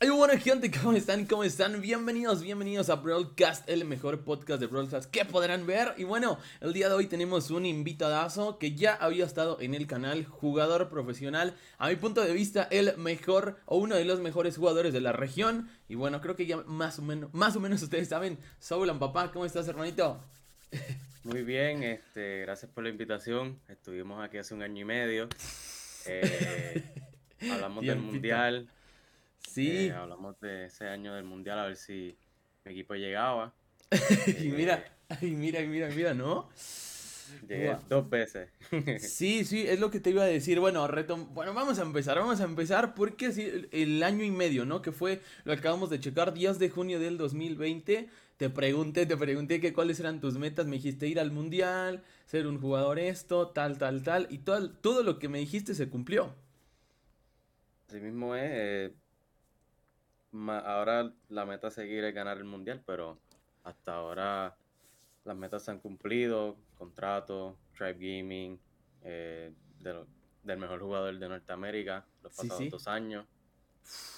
Hey, bueno, gente, ¿cómo están? ¿Cómo están? Bienvenidos, bienvenidos a Broadcast, el mejor podcast de Broadcast que podrán ver. Y bueno, el día de hoy tenemos un invitadazo que ya había estado en el canal, jugador profesional, a mi punto de vista, el mejor o uno de los mejores jugadores de la región. Y bueno, creo que ya más o menos, más o menos ustedes saben, Soulan, papá, ¿cómo estás, hermanito? Muy bien, este, gracias por la invitación. Estuvimos aquí hace un año y medio. Eh, hablamos del mundial Sí. Eh, hablamos de ese año del mundial, a ver si mi equipo llegaba. y eh, mira, y mira, y mira, mira, ¿no? Llegué dos veces. sí, sí, es lo que te iba a decir. Bueno, retom bueno, vamos a empezar, vamos a empezar porque sí, el año y medio, ¿no? Que fue, lo acabamos de checar, 10 de junio del 2020. Te pregunté, te pregunté que cuáles eran tus metas. Me dijiste ir al mundial, ser un jugador esto, tal, tal, tal. Y todo, todo lo que me dijiste se cumplió. Así mismo Eh ahora la meta es seguir es ganar el mundial, pero hasta ahora las metas se han cumplido, contrato, Tribe Gaming, eh, del mejor jugador de Norteamérica los pasados dos años,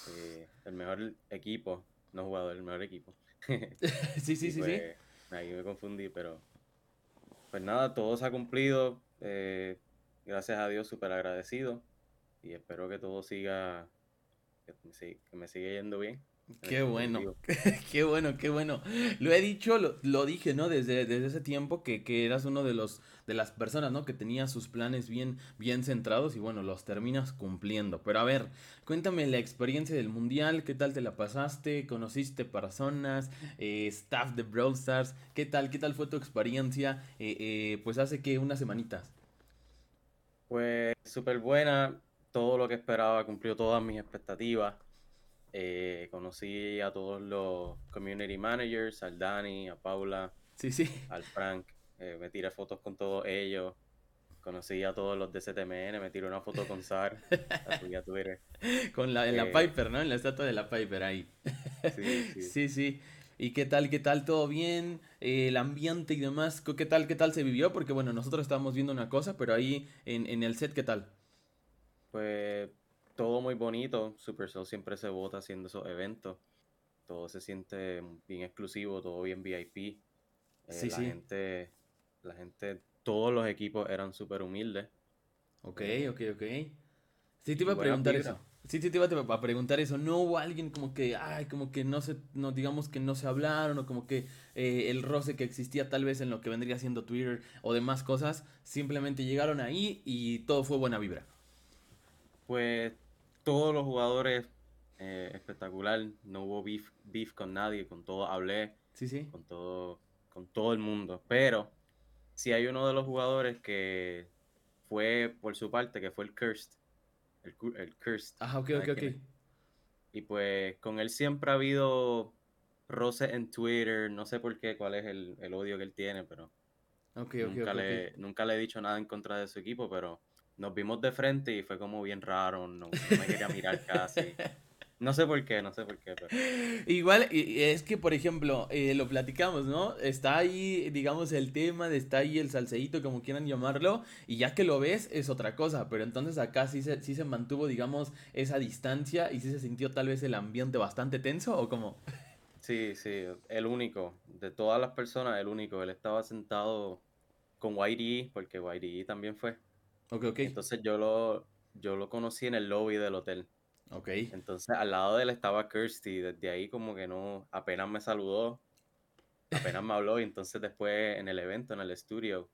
eh, el mejor equipo, no jugador, el mejor equipo. sí, sí, sí, sí. Pues, ahí me confundí, pero pues nada, todo se ha cumplido, eh, gracias a Dios, súper agradecido y espero que todo siga que me, sigue, yendo bien. Qué bueno, qué bueno, qué bueno. Lo he dicho, lo, dije, ¿no? Desde, desde ese tiempo que, que, eras uno de los de las personas, ¿no? Que tenía sus planes bien, bien centrados y bueno, los terminas cumpliendo. Pero a ver, cuéntame la experiencia del mundial, qué tal te la pasaste, conociste personas, eh, staff de Brawl Stars, qué tal, qué tal fue tu experiencia, eh, eh, pues hace que unas semanitas. Pues súper buena, todo lo que esperaba, cumplió todas mis expectativas. Eh, conocí a todos los community managers, al Dani, a Paula, sí, sí. al Frank. Eh, me tiré fotos con todos ellos. Conocí a todos los de CTMN, me tiré una foto con Sar, la Con la, en la eh, Piper, ¿no? En la estatua de la Piper ahí. Sí, sí. ¿Y qué tal, qué tal? ¿Todo bien? el ambiente y demás, ¿qué tal, qué tal se vivió? Porque bueno, nosotros estábamos viendo una cosa, pero ahí en el set, ¿qué tal? Pues todo muy bonito. Supercell siempre se vota haciendo esos eventos. Todo se siente bien exclusivo, todo bien VIP. Eh, la gente, la gente, todos los equipos eran súper humildes. Ok, eh, ok, ok. Sí, te iba a preguntar eso. Sí, te iba a preguntar eso. ¿No hubo alguien como que, ay, como que no se, no, digamos que no se hablaron o como que eh, el roce que existía tal vez en lo que vendría siendo Twitter o demás cosas, simplemente llegaron ahí y todo fue buena vibra? pues todos los jugadores eh, espectacular, no hubo beef, con nadie, con todo hablé, sí, sí. con todo, con todo el mundo, pero si hay uno de los jugadores que fue por su parte, que fue el Cursed, el, Cursed. Ajá, ah, ok, ok, ok. Y pues con él siempre ha habido roces en Twitter, no sé por qué, cuál es el, odio que él tiene, pero okay, okay, nunca, nunca le he dicho nada en contra de su equipo, pero nos vimos de frente y fue como bien raro, no, me quería mirar casi. No sé por qué, no sé por qué. Pero... Igual, es que, por ejemplo, eh, lo platicamos, ¿no? Está ahí, digamos, el tema, de, está ahí el salseíto, como quieran llamarlo, y ya que lo ves es otra cosa, pero entonces acá sí se, sí se mantuvo, digamos, esa distancia y sí se sintió tal vez el ambiente bastante tenso o como... Sí, sí, el único, de todas las personas, el único, él estaba sentado con YD, e, porque YD e también fue. Ok, ok. Entonces yo lo, yo lo conocí en el lobby del hotel. Ok. Entonces al lado de él estaba Kirsty. Desde ahí como que no, apenas me saludó, apenas me habló. Y entonces después en el evento, en el estudio,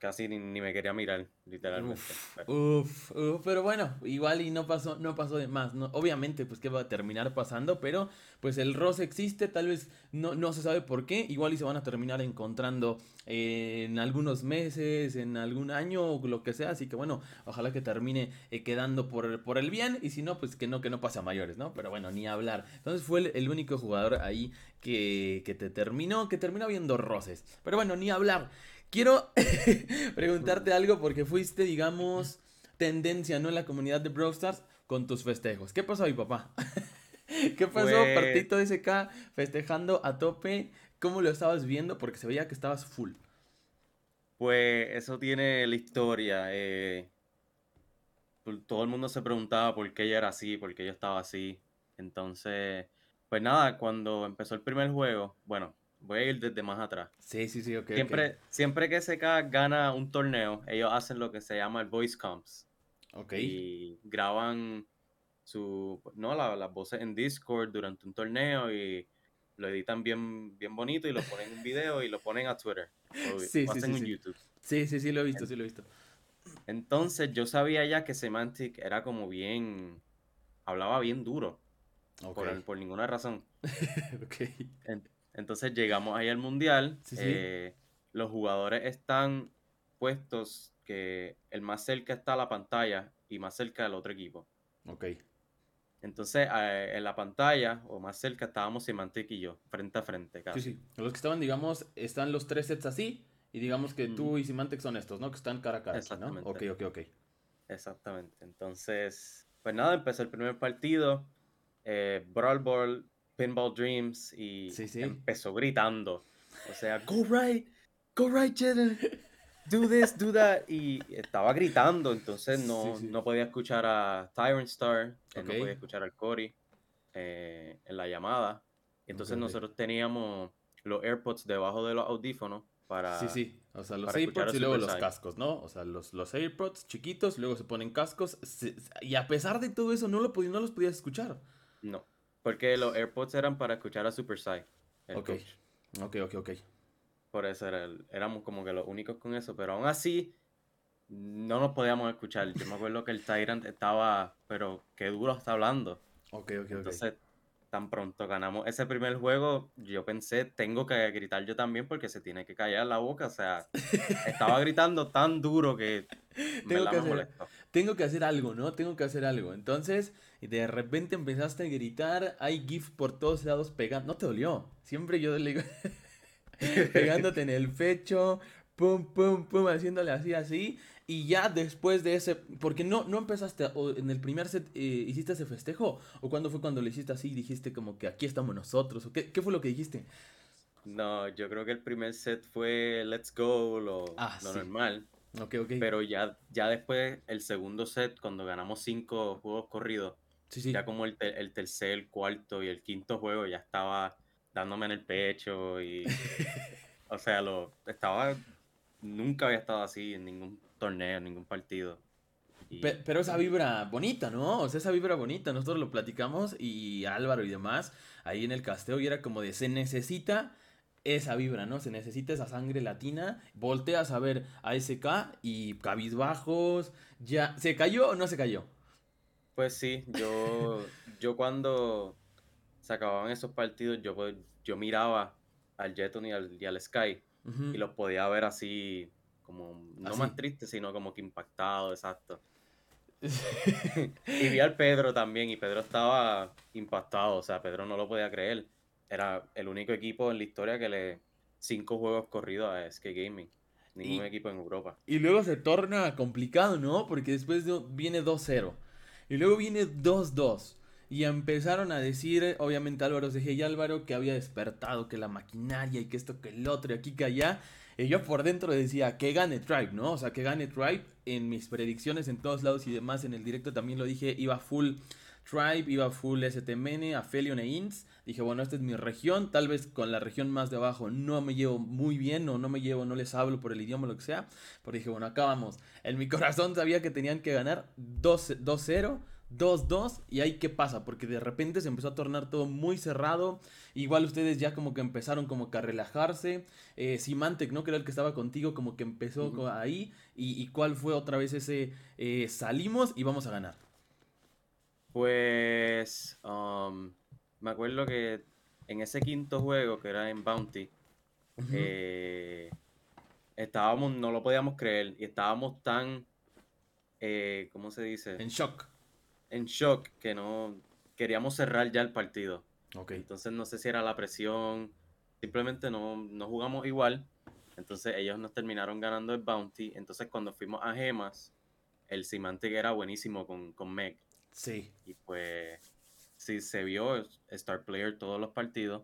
casi ni, ni, me quería mirar, literalmente. pero bueno, igual y no pasó, no pasó de más. No, obviamente, pues que va a terminar pasando, pero pues el roce existe, tal vez no, no se sabe por qué. Igual y se van a terminar encontrando en algunos meses, en algún año, o lo que sea. Así que bueno, ojalá que termine eh, quedando por, por el bien. Y si no, pues que no, que no pase a mayores, ¿no? Pero bueno, ni hablar. Entonces fue el, único jugador ahí que, que te terminó, que terminó viendo roces. Pero bueno, ni hablar. Quiero preguntarte algo porque fuiste, digamos, tendencia, ¿no? En la comunidad de Brawl Stars con tus festejos. ¿Qué pasó mi papá? ¿Qué pasó, pues Partito Partito acá, festejando a tope? ¿Cómo lo estabas viendo? Porque se veía que estabas full. Pues eso tiene la historia. Eh, pues, todo el mundo se preguntaba por qué ella era así, por qué yo estaba así. Entonces, pues nada, cuando empezó el primer juego, bueno, voy a ir desde más atrás. Sí, sí, sí, ok. Siempre, siempre que SK gana un torneo, ellos hacen lo que se llama el voice comps. Ok. Y graban su, no, las voces en Discord durante un torneo y lo editan bien, bien bonito y lo ponen en un video y lo ponen a Twitter. sí, sí, sí, YouTube. Sí, sí, sí, lo he visto, sí, lo he visto. Entonces yo sabía ya que Semantic era como bien, hablaba bien duro. Por, ninguna razón. okay. Entonces llegamos ahí al mundial. Eh, los jugadores están puestos que el más cerca está la pantalla y más cerca del otro equipo. Ok. Entonces, eh, en la pantalla o más cerca estábamos Simantic y yo, frente a frente. Casi. Sí, sí. Los que estaban, digamos, están los tres sets así. Y digamos que tú y Symantec son estos, ¿no? Que están cara a cara. Exactamente. Ok, ok, ok. Exactamente. Entonces, pues nada, empezó el primer partido. Eh, Brawl Ball Pinball Dreams y empezó gritando. O sea, go right, go right, Jaden. Do this, do that. Y estaba gritando, entonces no, no podía escuchar a Tyrant Star, no podía escuchar al Cory eh, en la llamada. Entonces nosotros teníamos los AirPods debajo de los audífonos para. Sí, sí. O sea, los AirPods y luego los cascos, ¿no? O sea, los, los AirPods chiquitos, luego se ponen cascos. y a pesar de todo eso, no, lo, no los podías escuchar. No. Porque los AirPods eran para escuchar a Super Sai. Ok, ok, ok, ok. Por eso era éramos como que los únicos con eso, pero aún así no nos podíamos escuchar. Yo me acuerdo que el Tyrant estaba, pero qué duro está hablando. Ok, ok, ok tan pronto ganamos ese primer juego, yo pensé, tengo que gritar yo también porque se tiene que callar la boca. O sea, estaba gritando tan duro que tengo, que hacer, tengo que hacer algo, ¿no? Tengo que hacer algo. Entonces, de repente empezaste a gritar, hay GIF por todos lados pegando. No te dolió. Siempre yo le digo, pegándote en el pecho, pum, pum, pum, haciéndole así, así. Y ya después de ese, porque no, no empezaste, en el primer set eh, hiciste ese festejo, o cuándo fue cuando lo hiciste así y dijiste como que aquí estamos nosotros, o qué, fue lo que dijiste? No, yo creo que el primer set fue let's go, lo, ah, normal. Pero ya, ya después, el segundo set, cuando ganamos cinco juegos corridos, ya como el, el tercer, el cuarto y el quinto juego ya estaba dándome en el pecho y... o sea, lo estaba... Nunca había estado así en ningún torneo, ningún partido. Pero, esa vibra bonita, ¿no? O sea, esa vibra bonita, nosotros lo platicamos y Álvaro y demás, ahí en el casteo, y era como de, se necesita esa vibra, ¿no? Se necesita esa sangre latina. Volteas a ver a SK y cabizbajos. Ya. ¿Se cayó o no se cayó? Pues sí, yo, yo cuando se acababan esos partidos, yo, yo miraba al Jeton y al, Sky y los podía ver así como no más triste, sino como que impactado, exacto. y vi al Pedro también y Pedro estaba impactado, o sea, Pedro no lo podía creer. Era el único equipo en la historia que le cinco juegos corridos a SK Gaming. Ningún equipo en Europa. Y luego se torna complicado, ¿no? Porque después viene 2-0. Y luego viene 2-2. Y empezaron a decir, obviamente, Álvaro CG y Álvaro que había despertado, que la maquinaria y que esto, que el otro, y aquí, que allá. Y yo por dentro decía, que gane Tribe, ¿no? O sea, que gane Tribe en mis predicciones en todos lados y demás. En el directo también lo dije, iba full Tribe, iba full STMN, Aphelion e INS. Dije, bueno, esta es mi región. Tal vez con la región más de abajo no me llevo muy bien o no me llevo, no les hablo por el idioma o lo que sea. Pero dije, bueno, acá vamos. En mi corazón sabía que tenían que ganar 2 0 2-2 y ahí qué pasa, porque de repente se empezó a tornar todo muy cerrado, igual ustedes ya como que empezaron como que a relajarse, eh, ¿no? Que el que estaba contigo, como que empezó ahí, y, cuál fue otra vez ese eh, salimos y vamos a ganar. Pues um, me acuerdo que en ese quinto juego que era en Bounty, eh, estábamos, no lo podíamos creer, y estábamos tan, eh, ¿cómo se dice? En shock en shock que no queríamos cerrar ya el partido. Okay. Entonces no sé si era la presión, simplemente no, no jugamos igual. Entonces ellos nos terminaron ganando el bounty. Entonces cuando fuimos a Gemas, el Simantic era buenísimo con, con Meg. Sí. Y pues sí, se vio Star Player todos los partidos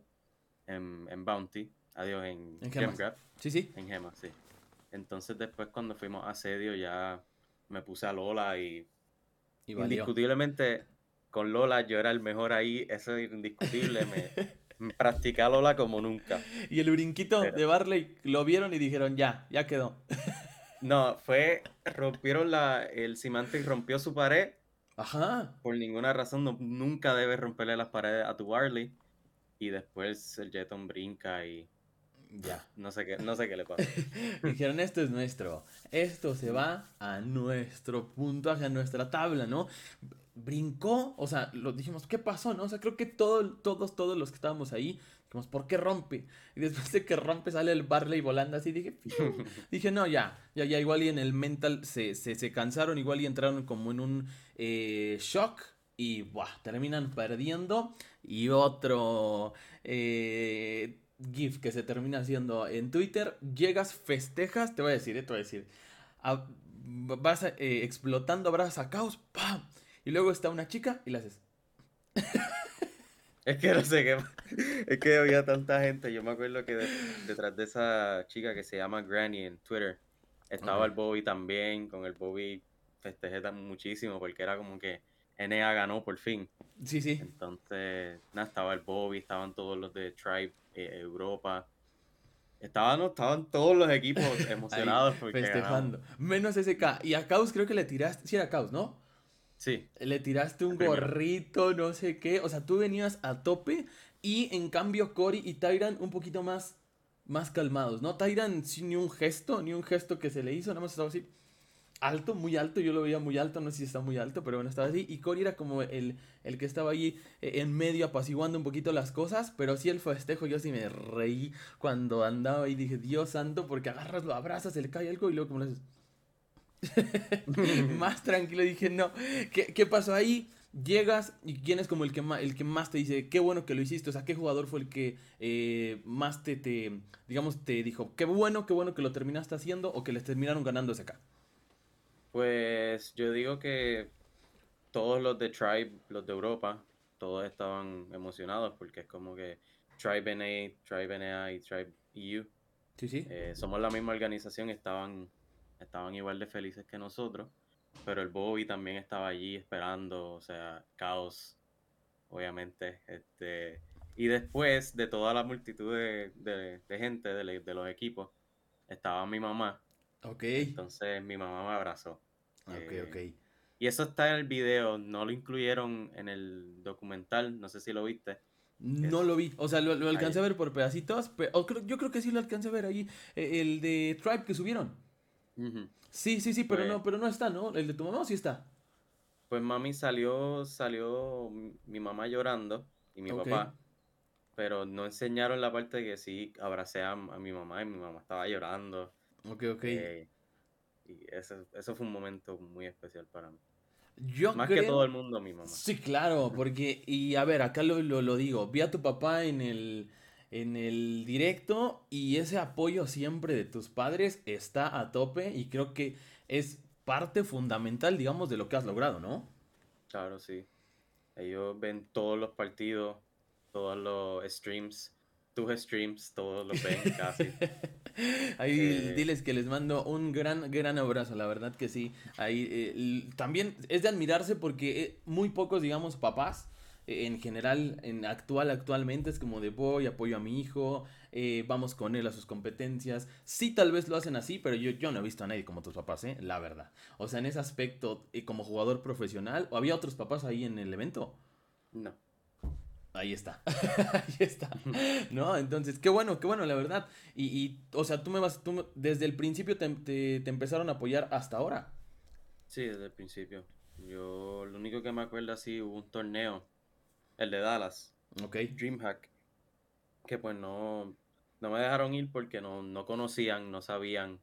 en, Bounty. Adiós, en, Gemcraft. sí, sí. En Gemas, sí. Entonces después cuando fuimos a Asedio ya me puse a Lola y indiscutiblemente, con Lola yo era el mejor ahí, eso es indiscutible. me, practicaba Lola como nunca. Y el brinquito de Barley lo vieron y dijeron, ya, ya quedó. no, fue, rompieron la, el y rompió su pared. Ajá. Por ninguna razón, nunca debes romperle las paredes a tu Barley. Y después el Jeton brinca y ya, no sé qué, no sé qué le pasa. Dijeron, esto es nuestro. Esto se va a nuestro punto, hacia nuestra tabla, ¿no? Brincó, o sea, lo dijimos, ¿qué pasó, no? O sea, creo que todo, todos, todos los que estábamos ahí, dijimos, ¿por qué rompe? Y después de que rompe sale el Barley volando así, dije, dije, no, ya, ya, ya, igual y en el mental se, se, se cansaron, igual y entraron como en un eh, shock, y buah, terminan perdiendo. Y otro eh, GIF que se termina haciendo en Twitter, llegas, festejas, te voy a decir, eh, te voy a decir, vas eh, explotando abrazas a caos, ¡pam! Y luego está una chica y la haces. Es que no sé qué. Es que había tanta gente. Yo me acuerdo que detrás de esa chica que se llama Granny en Twitter estaba el Bobby también. Con el Bobby festejé muchísimo porque era como que NA ganó por fin. Sí, sí. Entonces, nada, estaba el Bobby, estaban todos los de Tribe eh, Europa. Estaban, todos los equipos emocionados. porque festejando. Menos SK. Y a Caos creo que le tiraste. si sí era Caos ¿no? Sí. Le tiraste un gorrito, no sé qué. O sea, tú venías a tope. Y en cambio, Cory y Tyran un poquito más, más calmados, ¿no? Tyran sin ni un gesto, ni un gesto que se le hizo. Nada más estaba así alto, muy alto, yo lo veía muy alto, no sé si está muy alto, pero bueno, estaba así. Y Cory era como el, que estaba ahí eh, en medio apaciguando un poquito las cosas, pero sí el festejo, yo sí me reí cuando andaba y dije, Dios santo, porque agarras, lo abrazas, le cae algo y luego como lo haces... más tranquilo, dije, no, ¿qué, pasó ahí? llegas y quién es como el que más, el que más te dice qué bueno que lo hiciste, o sea, qué jugador fue el que eh, más te, te, digamos, te dijo qué bueno, qué bueno que lo terminaste haciendo o que les terminaron ganando ese acá. Pues yo digo que todos los de Tribe, los de Europa, todos estaban emocionados porque es como que Tribe NA, Tribe NA y Tribe EU. sí. Eh, somos la misma organización, estaban, estaban igual de felices que nosotros, pero el Bobby también estaba allí esperando, o sea, caos, obviamente. Este, y después de toda la multitud de, gente, de, de los equipos, estaba mi mamá. Ok. Entonces mi mamá me abrazó ok, eh, ok. Y eso está en el video, no lo incluyeron en el documental, no sé si lo viste. No lo vi, o sea, lo, alcancé a ver por pedacitos, pero yo creo que sí lo alcancé a ver ahí, e, el de Tribe que subieron. Sí, sí, sí, pero pues no, pero no está, ¿no? El de tu mamá sí está. Pues mami salió, salió mi mamá llorando y mi papá, pero no enseñaron la parte de que sí abracé a, mi mamá y mi mamá estaba llorando. Ok, ok. Eh, y eso, fue un momento muy especial para mí. Yo Más que todo el mundo, mi mamá. Sí, claro, porque, y a ver, acá lo, lo, digo, vi a tu papá en el, en el directo y ese apoyo siempre de tus padres está a tope y creo que es parte fundamental, digamos, de lo que has logrado, ¿no? Claro, sí. Ellos ven todos los partidos, todos los streams, tus streams, todos los ven casi. Ahí diles que les mando un gran, gran abrazo, la verdad que sí. Ahí eh, también es de admirarse porque eh, muy pocos, digamos, papás eh, en general, en actual, actualmente es como de voy, apoyo a mi hijo, vamos con él a sus competencias. Sí, tal vez lo hacen así, pero yo, yo no he visto a nadie como tus papás, ¿eh? la verdad. O sea, en ese aspecto, como jugador profesional, ¿o había otros papás ahí en el evento? No ahí está. ahí está. ¿No? Entonces, qué bueno, qué bueno, la verdad. Y, y o sea, tú me vas, tú, desde el principio te, empezaron a apoyar hasta ahora. Sí, desde el principio. Yo, lo único que me acuerdo así, hubo un torneo, el de Dallas. Ok. Dreamhack. Que pues no, no me dejaron ir porque no, conocían, no sabían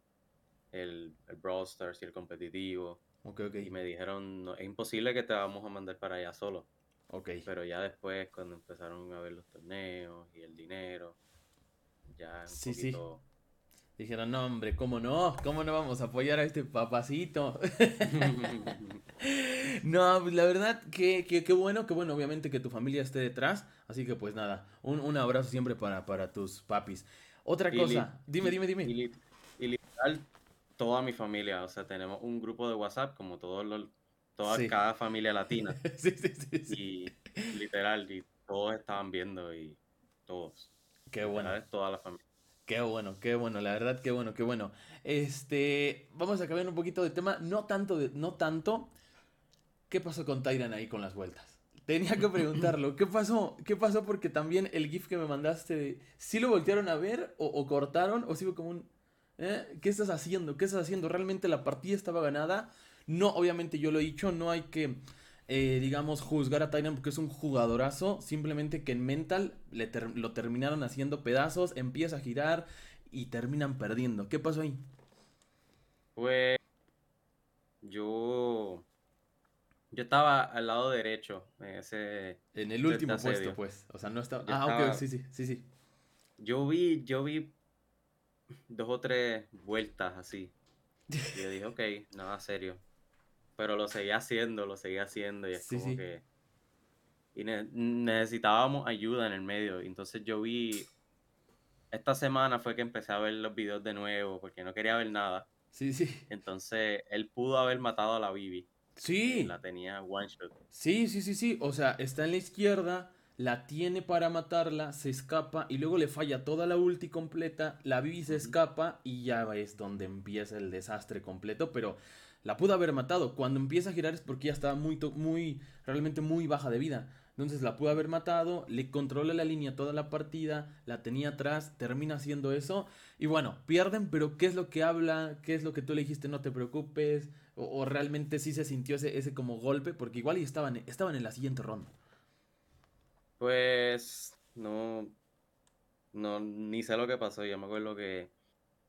el, el Brawl Stars y el competitivo. Okay, okay. Y me dijeron, no, es imposible que te vamos a mandar para allá solo. Okay. Pero ya después, cuando empezaron a ver los torneos y el dinero, ya un poquito... Dijeron, no, hombre, ¿cómo no? ¿Cómo no vamos a apoyar a este papacito? no, pues, la verdad, que, que, bueno, qué bueno, obviamente que tu familia esté detrás. Así que pues nada, un, abrazo siempre para, para tus papis. Otra cosa, dime, dime, dime, y, literal, toda mi familia, o sea, tenemos un grupo de WhatsApp, como todos los toda cada familia latina. sí, sí, sí y literal, y todos estaban viendo y todos. Qué bueno. toda la familia. Qué bueno, qué bueno, la verdad, qué bueno, qué bueno. Este, vamos a cambiar un poquito de tema, no tanto, de, no tanto. ¿Qué pasó con Tyran ahí con las vueltas? Tenía que preguntarlo. ¿Qué pasó? ¿Qué pasó? Porque también el GIF que me mandaste, ¿sí lo voltearon a ver o, cortaron? ¿O sigo como un... ¿eh? ¿Qué estás haciendo? ¿Qué estás haciendo? Realmente la partida estaba ganada. No, obviamente yo lo he dicho, no hay que, eh, digamos, juzgar a Tyron porque es un jugadorazo. Simplemente que en mental le lo terminaron haciendo pedazos, empieza a girar y terminan perdiendo. ¿Qué pasó ahí? Pues yo yo estaba al lado derecho en ese en el último puesto pues, o sea, no estaba Ah, ok, sí, sí, sí, sí. Yo vi yo vi dos o tres vueltas así. Y yo dije, ok, nada serio pero lo seguía haciendo, lo seguía haciendo y es como que... Y necesitábamos ayuda en el medio. Entonces yo vi, esta semana fue que empecé a ver los videos de nuevo porque no quería ver nada. Sí, sí. Entonces él pudo haber matado a la Bibi. Sí. La tenía one shot. Sí, sí, sí, sí. O sea, está en la izquierda, la tiene para matarla, se escapa y luego le falla toda la ulti completa, la Bibi se escapa y ya es donde empieza el desastre completo, pero la pudo haber matado. Cuando empieza a girar es porque ya estaba muy, muy, realmente muy baja de vida. Entonces la pudo haber matado, le controla la línea toda la partida, la tenía atrás, termina haciendo eso. Y bueno, pierden, pero ¿qué es lo que habla? ¿Qué es lo que tú le dijiste? No te preocupes. O, realmente sí se sintió ese, ese como golpe, porque igual y estaban, estaban en la siguiente ronda. Pues no, no, ni sé lo que pasó. Yo me acuerdo que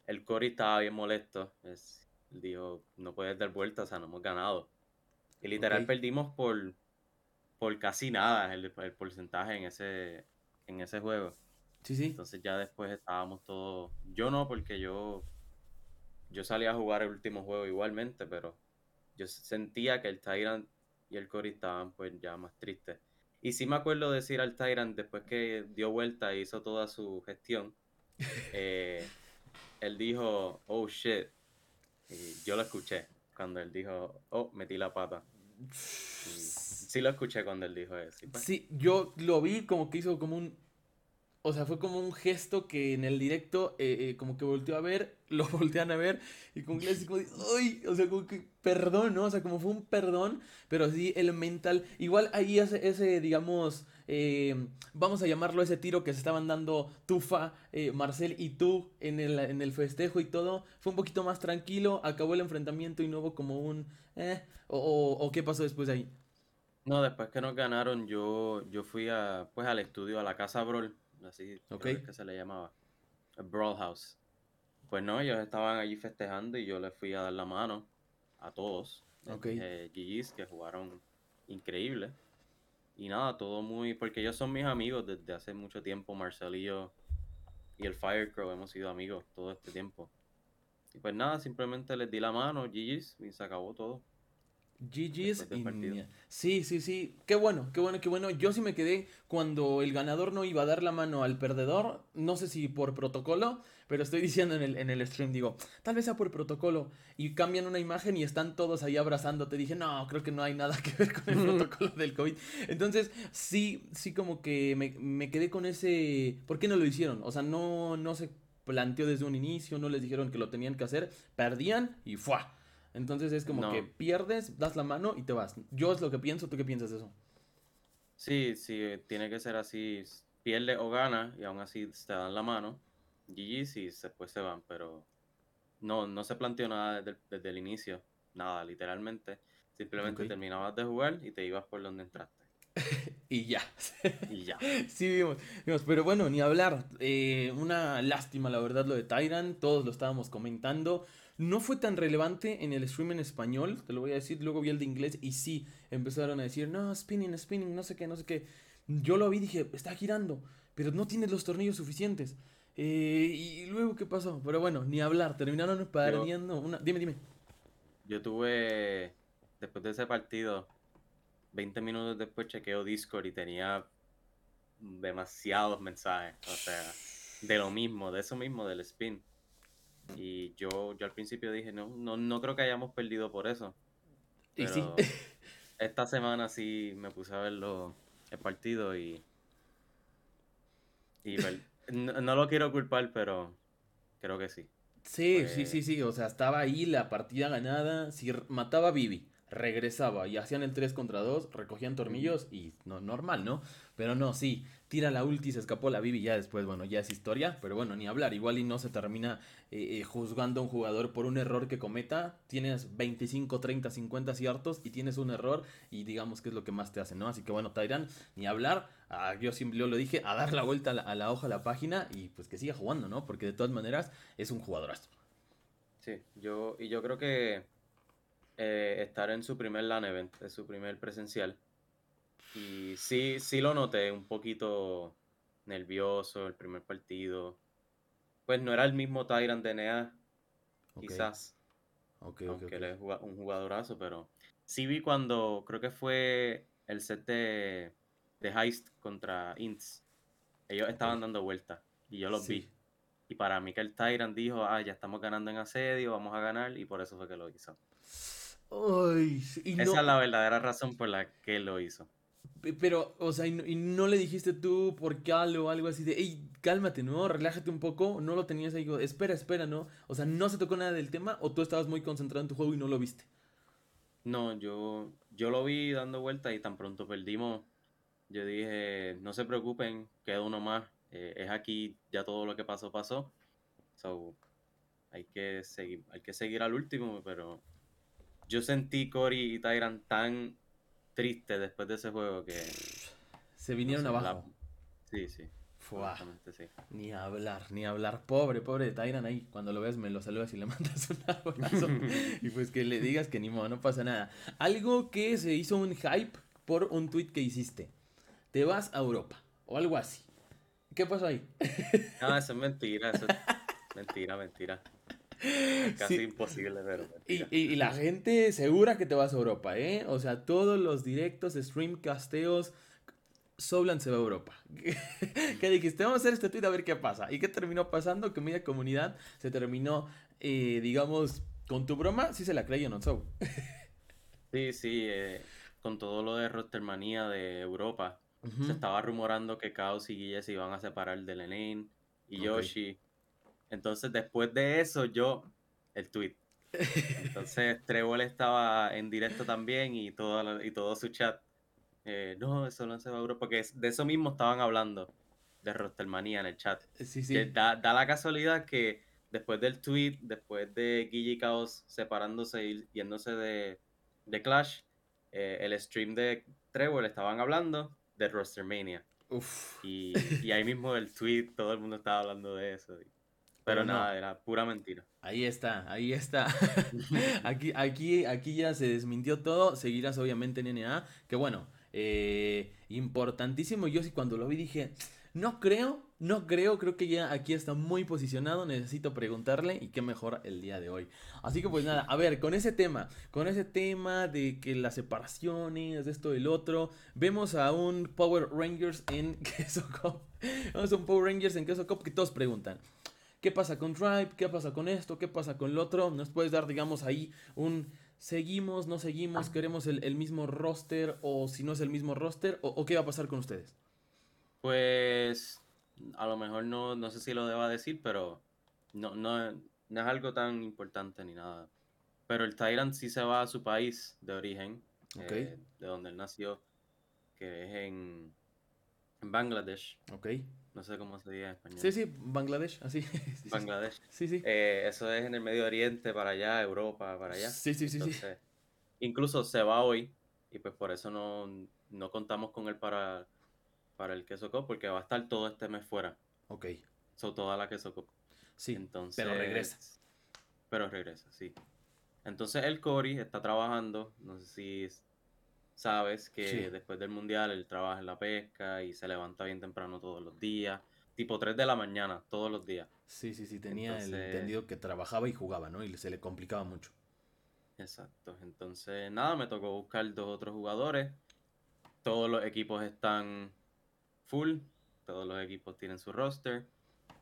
el Cory estaba bien molesto. Es, dijo, no puedes dar vueltas, o sea, no hemos ganado. Y literal perdimos por, por casi nada el, porcentaje en ese, en ese juego. Sí, sí. Entonces ya después estábamos todos, yo no, porque yo, yo salí a jugar el último juego igualmente, pero yo sentía que el Tyrant y el Cory estaban pues ya más tristes. Y sí me acuerdo decir al Tyrant después que dio vuelta e hizo toda su gestión, eh, él dijo, oh shit, yo lo escuché cuando él dijo, oh, metí la pata. sí lo escuché cuando él dijo eso. Pues. Sí, yo lo vi como que hizo como un o sea, fue como un gesto que en el directo, eh, eh, como que volteó a ver, lo voltean a ver, y con Glass como, ¡ay! O sea, como que perdón, ¿no? O sea, como fue un perdón, pero sí, el mental. Igual ahí ese, ese digamos, eh, vamos a llamarlo ese tiro que se estaban dando Tufa, Marcel y tú en el, en el festejo y todo, fue un poquito más tranquilo, acabó el enfrentamiento y no hubo como un, ¿eh? O, qué pasó después de ahí? No, después que nos ganaron, yo, yo fui pues, al estudio, a la casa bro así que se le llamaba. El Brawl House. Pues no, ellos estaban allí festejando y yo les fui a dar la mano a todos. Eh, GG's que jugaron increíble. Y nada, todo muy. Porque ellos son mis amigos desde hace mucho tiempo. Marcelillo y y el Firecrow hemos sido amigos todo este tiempo. Y pues nada, simplemente les di la mano, GG's, y se acabó todo. GG's. Sí, sí, sí. Qué bueno, qué bueno, qué bueno. Yo sí me quedé cuando el ganador no iba a dar la mano al perdedor. No sé si por protocolo, pero estoy diciendo en el, en stream, digo, tal vez sea por protocolo. Y cambian una imagen y están todos ahí te Dije, no, creo que no hay nada que ver con el protocolo del COVID. Entonces, sí, sí, como que me, quedé con ese. ¿Por qué no lo hicieron? O sea, no, no se planteó desde un inicio, no les dijeron que lo tenían que hacer. Perdían y ¡fuá! Entonces es como que pierdes, das la mano y te vas. Yo es lo que pienso, ¿tú qué piensas de eso? Sí, sí, tiene que ser así. Pierde o gana y aún así te dan la mano. GG, sí, después pues se van, pero no, no se planteó nada desde el, desde el inicio. Nada, literalmente. Simplemente terminabas de jugar y te ibas por donde entraste. y ya. y ya. Sí, vimos, vimos, Pero bueno, ni hablar. Eh, una lástima, la verdad, lo de Tyrant. Todos lo estábamos comentando. No fue tan relevante en el stream en español, te lo voy a decir. Luego vi el de inglés y sí, empezaron a decir, no, spinning, spinning, no sé qué, no sé qué. Yo lo vi y dije, está girando, pero no tiene los tornillos suficientes. Eh, y luego, ¿qué pasó? Pero bueno, ni hablar, terminaron perdiendo una. Dime, dime. Yo tuve, después de ese partido, 20 minutos después chequeo Discord y tenía demasiados mensajes, o sea, de lo mismo, de eso mismo, del spin. Y yo, yo al principio dije, no, no, no creo que hayamos perdido por eso. esta semana sí me puse a ver el partido y. no, lo quiero culpar, pero creo que sí. Sí, sí, sí, sí. O sea, estaba ahí la partida ganada. Si mataba a Vivi, regresaba y hacían el 3 contra 2, recogían tornillos y no, normal, ¿no? Pero no, sí tira la ulti, se escapó la Vivi, ya después, bueno, ya es historia, pero bueno, ni hablar, igual y no se termina eh, eh, juzgando a un jugador por un error que cometa, tienes 25, 30, 50 ciertos y tienes un error y digamos que es lo que más te hace, ¿no? Así que bueno, Tyran, ni hablar, yo siempre lo dije, a dar la vuelta a la, hoja, a la página y pues que siga jugando, ¿no? Porque de todas maneras es un jugadorazo. Sí, yo, y yo creo que eh, estar en su primer LAN event, en su primer presencial, y sí, sí lo noté un poquito nervioso el primer partido. Pues no era el mismo Tyrant de NEA, quizás. aunque okay, él es un jugadorazo, pero sí vi cuando creo que fue el set de, Heist contra Ints. Ellos estaban dando vueltas y yo los vi. Y para mí que el Tyrant dijo, ah, ya estamos ganando en asedio, vamos a ganar, y por eso fue que lo hizo. Esa es la verdadera razón por la que lo hizo. Pero, o sea, y no, le dijiste tú por qué o algo así de, hey, cálmate, ¿no? Relájate un poco, no lo tenías ahí, espera, espera, ¿no? O sea, no se tocó nada del tema o tú estabas muy concentrado en tu juego y no lo viste. No, yo, yo lo vi dando vuelta y tan pronto perdimos, yo dije, no se preocupen, queda uno más, eh, es aquí, ya todo lo que pasó, pasó. So, hay que seguir, hay que seguir al último, pero yo sentí Cory y Tyrant tan triste después de ese juego que... Se vinieron abajo. Sí, sí. Ni hablar, ni hablar. Pobre, pobre de Tyran ahí. Cuando lo ves, me lo saludas y le mandas un abrazo. y pues que le digas que ni modo, no pasa nada. Algo que se hizo un hype por un tweet que hiciste. Te vas a Europa o algo así. ¿Qué pasó ahí? no, eso es mentira. Eso mentira, mentira. Casi imposible, pero. Y, y, la gente segura que te vas a Europa, ¿eh? O sea, todos los directos, stream, casteos. Soblan se va a Europa. que dijiste, vamos a hacer este tweet a ver qué pasa. ¿Y qué terminó pasando? Que media comunidad se terminó, eh, digamos, con tu broma, sí se la creyó, ¿no? So. sí, sí, eh, con todo lo de Rostermanía de Europa. Se estaba rumorando que Chaos y Guille se iban a separar de Lenin y Yoshi. Entonces, después de eso, yo el tweet. Entonces Trebol estaba en directo también y todo, y todo su chat. Eh, no, eso no se va a Europa, porque de eso mismo estaban hablando, de Rostermanía en el chat. Eh, da, la casualidad que después del tweet, después de Gigi Caos separándose y yéndose de, de Clash, eh, el stream de Trebol estaban hablando de Rostermania. Y, y, ahí mismo el tweet, todo el mundo estaba hablando de eso. Pero nada, era pura mentira. Ahí está, ahí está. aquí, aquí, aquí ya se desmintió todo. Seguirás obviamente en NA. Que bueno, eh, importantísimo. Yo sí cuando lo vi dije, no creo, no creo, creo que ya aquí está muy posicionado. Necesito preguntarle y qué mejor el día de hoy. Así que pues nada, a ver, con ese tema, con ese tema de que las separaciones, de esto, del otro, vemos a un Power Rangers en Queso Cop. vamos a un Power Rangers en Queso Cop que todos preguntan qué pasa con Tribe, qué pasa con esto, qué pasa con el otro. Nos puedes dar, digamos, ahí un seguimos, no seguimos, queremos el, mismo roster o si no es el mismo roster o, qué va a pasar con ustedes. Pues a lo mejor no, no sé si lo deba decir, pero no, no, es algo tan importante ni nada. Pero el Tyrant sí se va a su país de origen, eh, de donde él nació, que es en, en Bangladesh. Ok. No sé cómo se dice en español. Sí, sí, Bangladesh, así. Bangladesh. Sí, sí. Eh, eso es en el Medio Oriente, para allá, Europa, para allá. Sí, sí, sí, sí. Incluso se va hoy y pues por eso no, contamos con él para, para el queso coco porque va a estar todo este mes fuera. Ok. sobre toda la queso Sí, Entonces, pero regresa. Pero regresa, sí. Entonces el Cory está trabajando, no sé si sabes que después del mundial él trabaja en la pesca y se levanta bien temprano todos los días, tipo 3 de la mañana, todos los días. Sí, sí, sí, tenía el entendido que trabajaba y jugaba, ¿no? Y se le complicaba mucho. Exacto. Entonces, nada, me tocó buscar dos otros jugadores. Todos los equipos están full. Todos los equipos tienen su roster.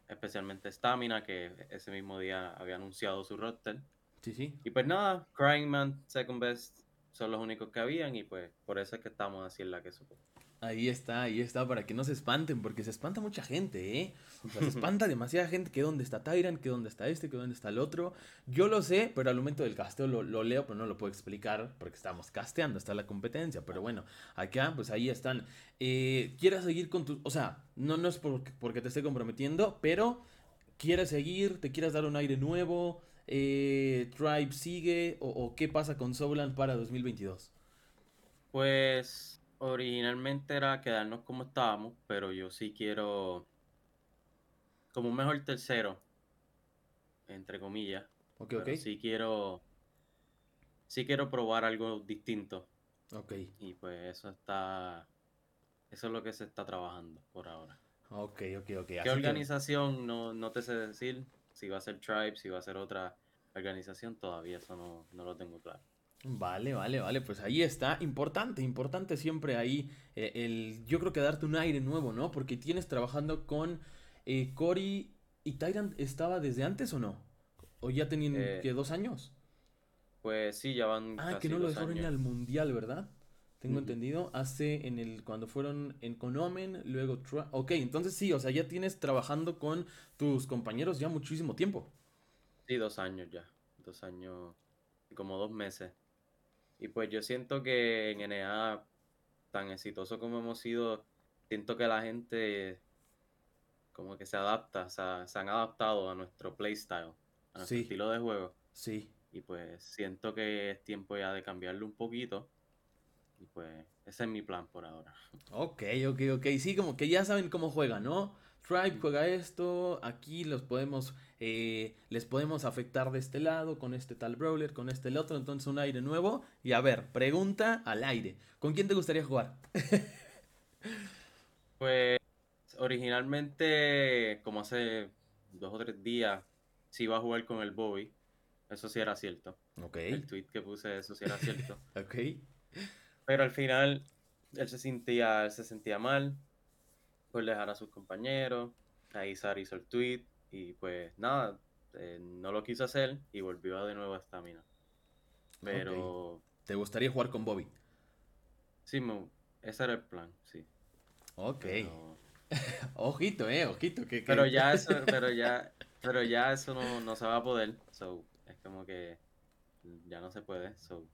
Especialmente Stamina, que ese mismo día había anunciado su roster. Sí, sí. Y pues nada, Crying Man, Second Best, son los únicos que habían y pues por eso es que estamos así en la que supo. Pues. Ahí está, ahí está, para que no se espanten, porque se espanta mucha gente, ¿eh? O sea, se espanta demasiada gente, que dónde está Tyrant, que dónde está este, que dónde está el otro. Yo lo sé, pero al momento del casteo lo, leo, pero no lo puedo explicar, porque estamos casteando, está la competencia. Pero bueno, acá, pues ahí están. Eh, ¿Quieres seguir con tu... O sea, no, no es porque, porque te esté comprometiendo, pero... ¿Quieres seguir? ¿Te quieres dar un aire nuevo? Eh, ¿Tribe sigue o, qué pasa con Soulland para 2022? Pues originalmente era quedarnos como estábamos, pero yo sí quiero como mejor tercero, entre comillas. Ok, ok. Sí quiero, sí quiero probar algo distinto. Ok. Y pues eso está, eso es lo que se está trabajando por ahora. Ok, ok, ok. ¿Qué organización? No, no te sé decir si va a ser Tribe, si va a ser otra organización, todavía eso no, lo tengo claro. Vale, vale, vale, pues ahí está, importante, importante siempre ahí eh, el, yo creo que darte un aire nuevo, ¿no? Porque tienes trabajando con eh, Cory y Tyrant estaba desde antes o no? ¿O ya tenían eh, que dos años? Pues sí, ya van. Ah, que no lo dejaron al mundial, ¿verdad? tengo entendido, hace en el cuando fueron en Conomen, luego Ok, entonces sí, o sea, ya tienes trabajando con tus compañeros ya muchísimo tiempo. Sí, dos años ya, dos años, como dos meses. Y pues yo siento que en NA, tan exitoso como hemos sido, siento que la gente como que se adapta, o sea se han adaptado a nuestro playstyle, a nuestro estilo de juego. Sí. Y pues siento que es tiempo ya de cambiarlo un poquito pues ese es mi plan por ahora. Ok, ok, ok. Sí, como que ya saben cómo juega, ¿no? Tribe juega esto, aquí los podemos, eh, les podemos afectar de este lado, con este tal Brawler, con este el otro, entonces un aire nuevo. Y a ver, pregunta al aire, ¿con quién te gustaría jugar? pues originalmente, como hace dos o tres días, sí iba a jugar con el Bobby, eso sí era cierto. Ok. El tweet que puse, eso sí era cierto. ok. Pero al final, él se sentía, se sentía mal por pues dejar a sus compañeros. Ahí Sar hizo el tweet y pues nada, eh, no lo quiso hacer y volvió de nuevo a Stamina. Pero... ¿Te gustaría jugar con Bobby? Sí, ese era el plan, sí. Ok. ojito, eh, ojito. Que, Pero ya eso, pero ya, pero ya eso no, no se va a poder. So, es como que ya no se puede. So,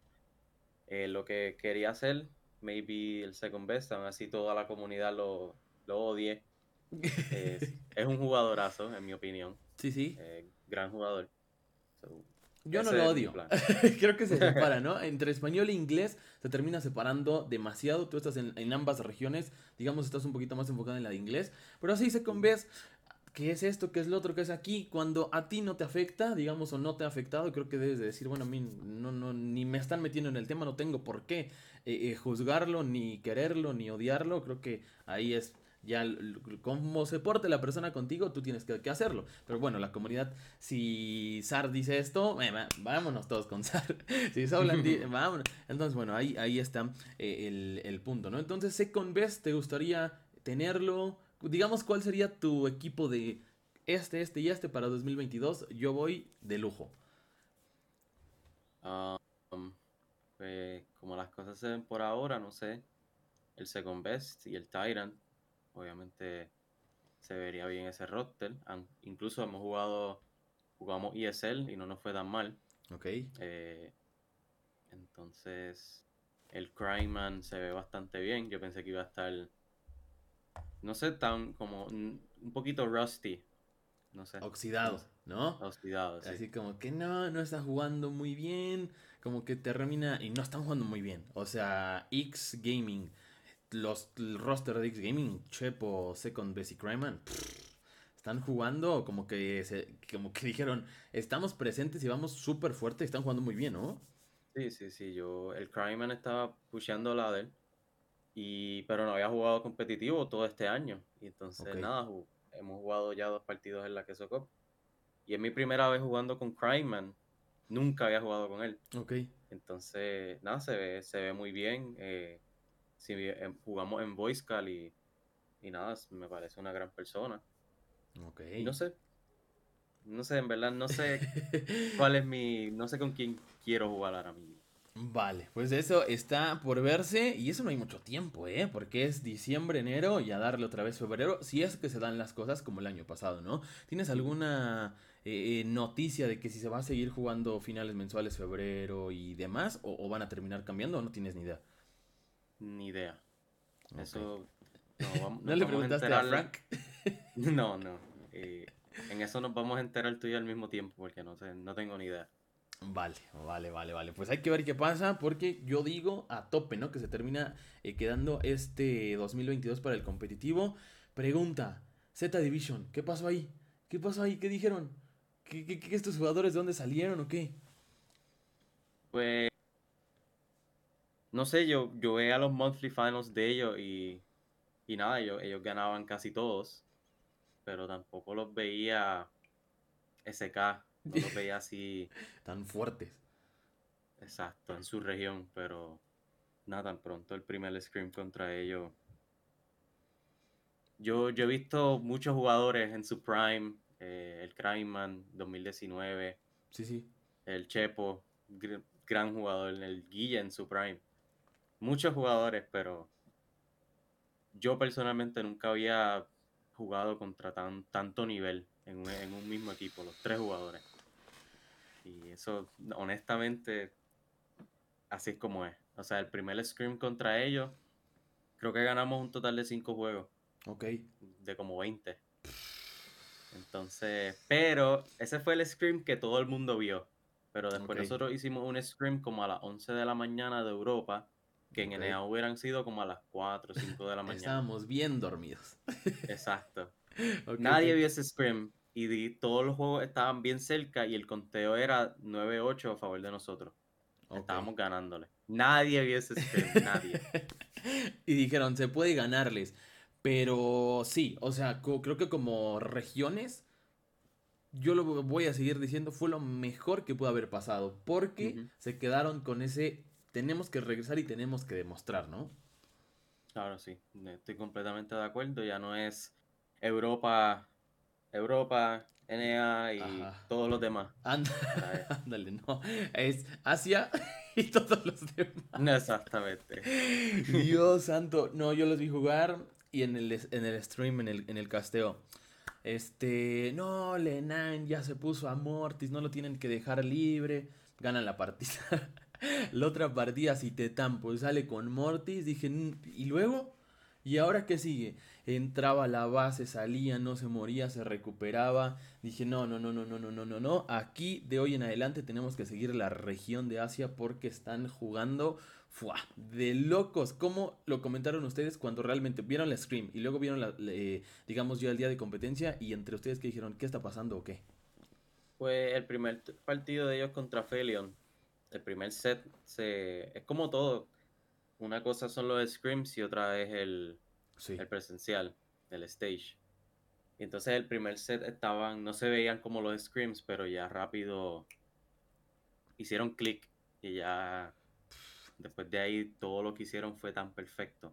eh, lo que quería hacer, maybe el second best, aún así toda la comunidad lo, odie. es, un jugadorazo, en mi opinión. Sí, sí. Eh, gran jugador. yo no lo odio. Creo que se separa, ¿no? Entre español e inglés se termina separando demasiado. Tú estás en, en ambas regiones. Digamos, estás un poquito más enfocado en la de inglés. Pero así, Second Best, ¿qué es esto? ¿Qué es lo otro? ¿Qué es aquí? Cuando a ti no te afecta, digamos, o no te ha afectado, creo que debes de decir, bueno, a mí no, no, ni me están metiendo en el tema, no tengo por qué eh, eh, juzgarlo, ni quererlo, ni odiarlo, creo que ahí es ya como se porte la persona contigo, tú tienes que, hacerlo. Pero bueno, la comunidad, si Sar dice esto, eh, vámonos todos con Sar. si dice, vámonos. Entonces, bueno, ahí, ahí está el, el, punto, ¿no? Entonces, Second Best, ¿te gustaría tenerlo? digamos cuál sería tu equipo de este, este y este para 2022, yo voy de lujo. Ah, um, eh, como las cosas se ven por ahora, no sé. El Second Best y el Tyrant. Obviamente se vería bien ese roster. Incluso hemos jugado, jugamos ESL y no nos fue tan mal. Ok. Eh, entonces, el Cryman se ve bastante bien. Yo pensé que iba a estar no sé, tan como un poquito rusty. No sé. Oxidado, ¿no? Oxidado, sí. Así como que no, no está jugando muy bien. Como que termina y no están jugando muy bien. O sea, X Gaming, los roster de X Gaming, Chepo, Second Basic y Cryman, están jugando como que, se, como que dijeron, estamos presentes y vamos súper fuerte. Están jugando muy bien, ¿no? Sí, sí, sí. Yo, el Cryman estaba pusheando la de él pero no había jugado competitivo todo este año. Y entonces, nada, hemos jugado ya dos partidos en la Queso Cup. Y es mi primera vez jugando con Cryman. Nunca había jugado con él. Ok. Entonces, nada, se ve, se ve muy bien. Eh, si, eh, jugamos en Voice Call y, nada, me parece una gran persona. no sé. No sé, en verdad, no sé cuál es mi. No sé con quién quiero jugar ahora mismo. Vale, pues eso está por verse y eso no hay mucho tiempo, ¿eh? Porque es diciembre, enero y a darle otra vez febrero, si es que se dan las cosas como el año pasado, ¿no? ¿Tienes alguna eh, eh, noticia de que si se va a seguir jugando finales mensuales febrero y demás o, van a terminar cambiando o no tienes ni idea? Ni idea. Eso... No, le preguntaste a, Frank? no, no. Eh, en eso nos vamos a enterar tú y al mismo tiempo porque no sé, no tengo ni idea. Vale, vale, vale, vale. Pues hay que ver qué pasa porque yo digo a tope, ¿no? Que se termina eh, quedando este 2022 para el competitivo. Pregunta, Z Division, ¿qué pasó ahí? ¿Qué pasó ahí? ¿Qué dijeron? ¿Qué, qué, qué estos jugadores de dónde salieron o qué? Pues... No sé, yo, yo veía los monthly finals de ellos y, y nada, ellos, ellos ganaban casi todos, pero tampoco los veía SK no los veía así. Tan fuertes. Exacto, en su región, pero nada, tan pronto el primer scream contra ellos. Yo, yo he visto muchos jugadores en su prime, eh, el Crime Man 2019. Sí, sí. El Chepo, gran jugador, en el Guilla en su prime. Muchos jugadores, pero yo personalmente nunca había jugado contra tanto nivel en un mismo equipo, los tres jugadores. Y eso, honestamente, así es como es. O sea, el primer Scream contra ellos, creo que ganamos un total de 5 juegos. Ok. De como 20. Entonces, pero ese fue el Scream que todo el mundo vio. Pero después nosotros hicimos un Scream como a las 11 de la mañana de Europa, que en NEA hubieran sido como a las 4 o 5 de la mañana. Estábamos bien dormidos. Exacto. Nadie vio ese Scream, y todos los juegos estaban bien cerca y el conteo era 9-8 a favor de nosotros. Estábamos ganándole. Nadie viese ese nadie. y dijeron, se puede ganarles. Pero sí, o sea, creo que como regiones, yo lo voy a seguir diciendo, fue lo mejor que pudo haber pasado. Porque se quedaron con ese, tenemos que regresar y tenemos que demostrar, ¿no? Claro, sí, estoy completamente de acuerdo. Ya no es Europa Europa, NA y todos los demás. Ándale, no. Es Asia y todos los demás. No exactamente. Dios santo. No, yo los vi jugar y en el, en el stream, en el, casteo. Este, no, Lenan ya se puso a Mortis, no lo tienen que dejar libre. Ganan la partida. la otra partida, si te tampo, sale con Mortis. Dije, mm", ¿y luego? ¿Y ahora qué sigue? Entraba la base, salía, no se moría, se recuperaba. Dije, no, no, no, no, no, no, no, no, no. Aquí de hoy en adelante tenemos que seguir la región de Asia porque están jugando de locos. ¿Cómo lo comentaron ustedes cuando realmente vieron la Scream y luego vieron, la, digamos, yo el día de competencia y entre ustedes que dijeron, ¿qué está pasando o qué? Pues el primer partido de ellos contra Felion, el primer set, se, es como todo una cosa son los scrims y otra es el, el presencial, el stage. Y entonces el primer set estaban, no se veían como los scrims, pero ya rápido hicieron clic y ya después de ahí todo lo que hicieron fue tan perfecto.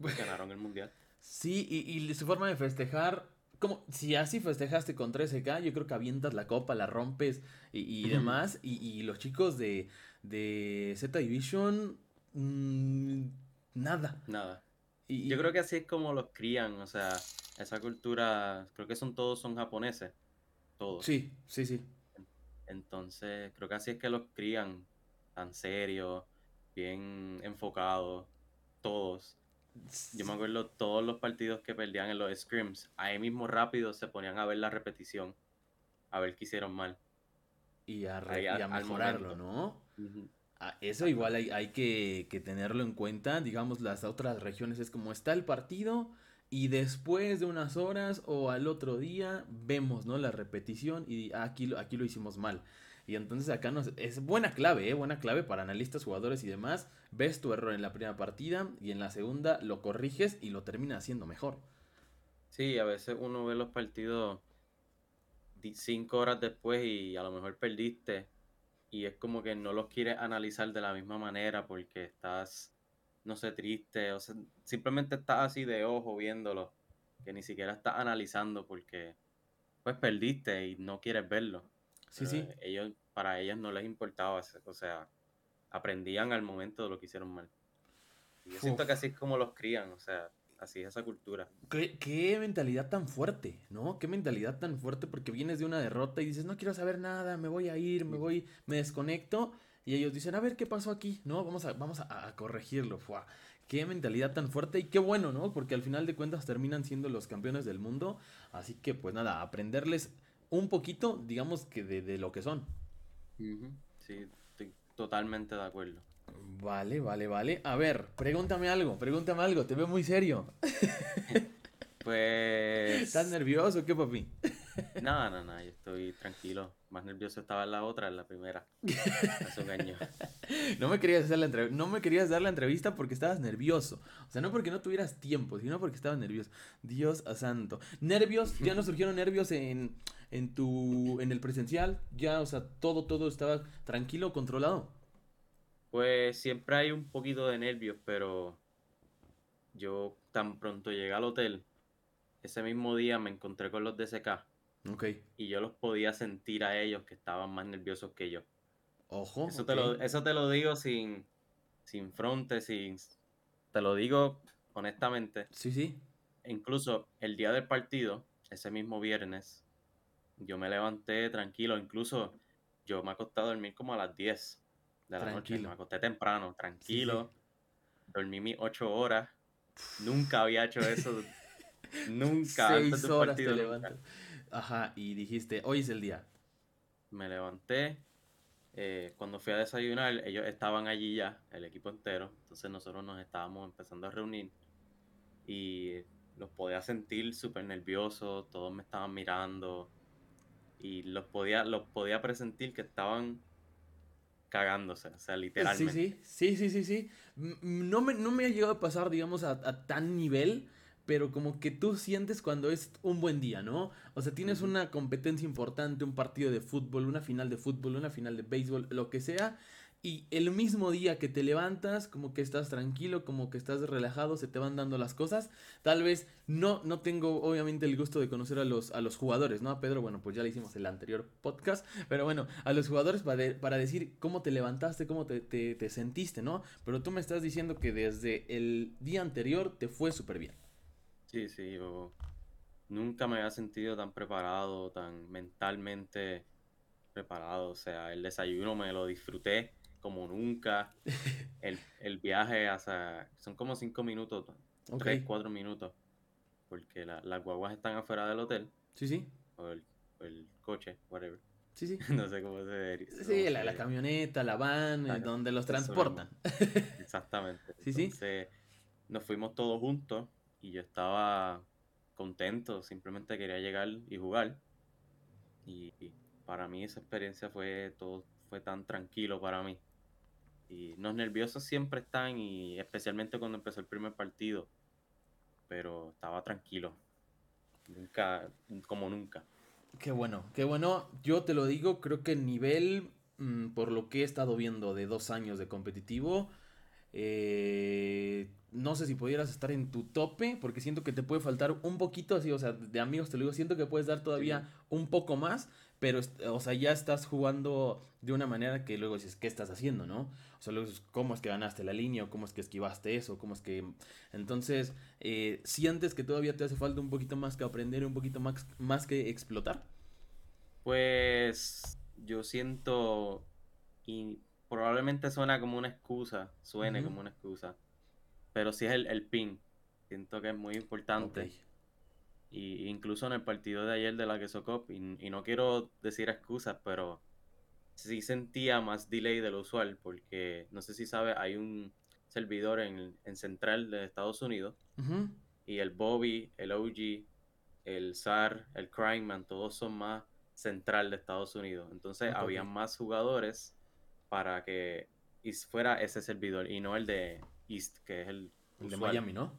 Ganaron el mundial. Sí, y, su forma de festejar como si así festejaste con 13K, yo creo que avientas la copa, la rompes y, demás. Y, los chicos de, de Z Division Mm, nada. Nada. Y, Yo creo que así es como los crían, o sea, esa cultura, creo que son todos son japoneses, todos. Sí, sí, sí. Entonces, creo que así es que los crían, tan serios, bien enfocados, todos. Yo me acuerdo todos los partidos que perdían en los scrims, ahí mismo rápido se ponían a ver la repetición, a ver qué hicieron mal. Y a, re, mejorarlo, ¿no? Ah, eso igual hay, que, tenerlo en cuenta. Digamos, las otras regiones es como está el partido y después de unas horas o al otro día vemos, ¿no? La repetición y aquí, aquí lo hicimos mal. Y entonces acá nos, es buena clave, ¿eh? buena clave para analistas, jugadores y demás. Ves tu error en la primera partida y en la segunda lo corriges y lo terminas haciendo mejor. Sí, a veces uno ve los partidos cinco horas después y a lo mejor perdiste y es como que no los quieres analizar de la misma manera porque estás, no sé, triste, o sea, simplemente estás así de ojo viéndolo, que ni siquiera estás analizando porque pues perdiste y no quieres verlo. Sí, sí. Ellos, para ellos no les importaba, o sea, aprendían al momento de lo que hicieron mal. yo siento que así es como los crían, o sea, así esa cultura. ¿Qué, mentalidad tan fuerte, ¿no? Qué mentalidad tan fuerte porque vienes de una derrota y dices, no quiero saber nada, me voy a ir, me voy, me desconecto. Y ellos dicen, a ver, ¿qué pasó aquí? No, vamos a, vamos a, corregirlo. Qué mentalidad tan fuerte y qué bueno, ¿no? Porque al final de cuentas terminan siendo los campeones del mundo. Así que, pues nada, aprenderles un poquito, digamos que de, lo que son. Sí, totalmente de acuerdo. Vale, vale, vale. A ver, pregúntame algo, pregúntame algo, te veo muy serio. pues... ¿Estás nervioso qué, papi? no, no, no, yo estoy tranquilo. Más nervioso estaba la otra, la primera. Hace un No me querías hacer la no me querías dar la entrevista porque estabas nervioso. O sea, no porque no tuvieras tiempo, sino porque estabas nervioso. Dios a santo. Nervios, ya no surgieron nervios en tu en el presencial, ya, o sea, todo todo estaba tranquilo, controlado. Pues siempre hay un poquito de nervios, pero yo tan pronto llegué al hotel, ese mismo día me encontré con los DSK. Okay. Y yo los podía sentir a ellos que estaban más nerviosos que yo. Ojo. Eso, te, lo, eso te lo digo sin, sin fronte, sin, te lo digo honestamente. Sí, sí. Incluso el día del partido, ese mismo viernes, yo me levanté tranquilo. Incluso yo me acosté a dormir como a las 10 de la noche. Me acosté temprano, tranquilo. Dormí mis ocho horas. Nunca había hecho eso. nunca. Seis antes horas Ajá, y dijiste, hoy es el día. Me levanté. Eh, cuando fui a desayunar, ellos estaban allí ya, el equipo entero. Entonces nosotros nos estábamos empezando a reunir. Y los podía sentir súper nerviosos, todos me estaban mirando y los podía, los podía presentir que estaban cagándose, o sea, eh, literalmente. Sí, sí, sí, sí, sí. No me, no me ha llegado a pasar, digamos, a, tan nivel, pero como que tú sientes cuando es un buen día, ¿no? O sea, tienes una competencia importante, un partido de fútbol, una final de fútbol, una final de béisbol, lo que sea, y el mismo día que te levantas, como que estás tranquilo, como que estás relajado, se te van dando las cosas. Tal vez no, no tengo obviamente el gusto de conocer a los, a los jugadores, ¿no? A Pedro, bueno, pues ya le hicimos el anterior podcast, pero bueno, a los jugadores para, para decir cómo te levantaste, cómo te, te sentiste, ¿no? Pero tú me estás diciendo que desde el día anterior te fue súper bien. Sí, sí, nunca me había sentido tan preparado, tan mentalmente preparado. O sea, el desayuno me lo disfruté como nunca. El, viaje hasta. Son como cinco minutos, tres, cuatro minutos. Porque las guaguas están afuera del hotel. Sí, sí. O el, coche, whatever. Sí, sí. No sé cómo se dirige. Sí, la, camioneta, la van, ah, eh, donde los transportan. Exactamente. Sí, Entonces, Nos fuimos todos juntos y yo estaba contento, simplemente quería llegar y jugar. Y, y para mí esa experiencia fue todo fue tan tranquilo para mí. Y los nerviosos siempre están, y especialmente cuando empezó el primer partido. Pero estaba tranquilo. Nunca, como nunca. Qué bueno, qué bueno. Yo te lo digo, creo que el nivel, mm, por lo que he estado viendo de dos años de competitivo, eh, no sé si pudieras estar en tu tope, porque siento que te puede faltar un poquito así, o sea, de amigos te lo digo, siento que puedes dar todavía un poco más, pero, o sea, ya estás jugando de una manera que luego dices, ¿qué estás haciendo, no? Solo ¿cómo es que ganaste la línea? ¿O ¿Cómo es que esquivaste eso? ¿Cómo es que...? Entonces, eh, ¿sientes que todavía te hace falta un poquito más que aprender, un poquito más, más que explotar? Pues yo siento, y probablemente suena como una excusa, suene como una excusa, pero sí es el, pin, siento que es muy importante. Y, incluso en el partido de ayer de la que y no quiero decir excusas, pero sí sentía más delay de lo usual, porque no sé si sabe, hay un servidor en, Central de Estados Unidos y el Bobby, el OG, el SAR, el Man, todos son más Central de Estados Unidos. Entonces ah, había más jugadores para que fuera ese servidor y no el de East, que es el, de Miami, ¿no?